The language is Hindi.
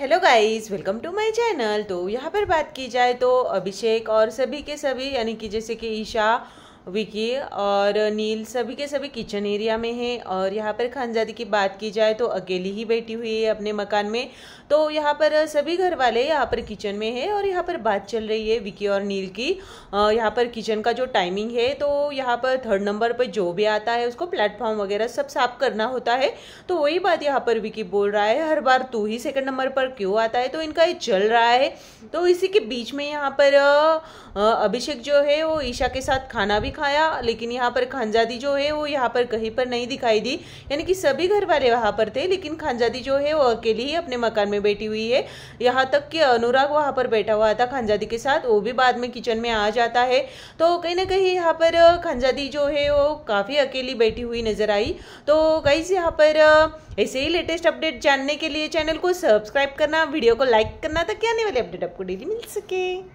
hello guys welcome to my channel तो यहाँ पर बात की जाए तो अभिषेक और सभी के सभी यानी कि जैसे कि ईशा विकी और नील सभी के सभी किचन एरिया में हैं और यहाँ पर खानजादी की बात की जाए तो अकेली ही बैठी हुई है अपने मकान में तो यहाँ पर सभी घर वाले यहाँ पर किचन में है और यहाँ पर बात चल रही है विकी और नील की यहाँ पर किचन का जो टाइमिंग है तो यहाँ पर थर्ड नंबर पर जो भी आता है उसको प्लेटफॉर्म वगैरह सब साफ करना होता है तो वही बात यहाँ पर विकी बोल रहा है हर बार तू ही सेकेंड नंबर पर क्यों आता है तो इनका ये चल रहा है तो इसी के बीच में यहाँ पर अभिषेक जो है वो ईशा के साथ खाना भी दिखाया लेकिन यहाँ पर खानजादी जो है वो यहाँ पर कहीं पर नहीं दिखाई दी यानी कि सभी घर वाले वहाँ पर थे लेकिन खानजादी जो है वो अकेली ही अपने मकान में बैठी हुई है यहाँ तक कि अनुराग वहाँ पर बैठा हुआ था खानजादी के साथ वो भी बाद में किचन में आ जाता है तो कहीं ना कहीं यहाँ पर खानजादी जो है वो काफ़ी अकेली बैठी हुई नज़र आई तो कहीं से यहाँ पर ऐसे ही लेटेस्ट अपडेट जानने के लिए चैनल को सब्सक्राइब करना वीडियो को लाइक करना ताकि आने वाले अपडेट आपको डेली मिल सके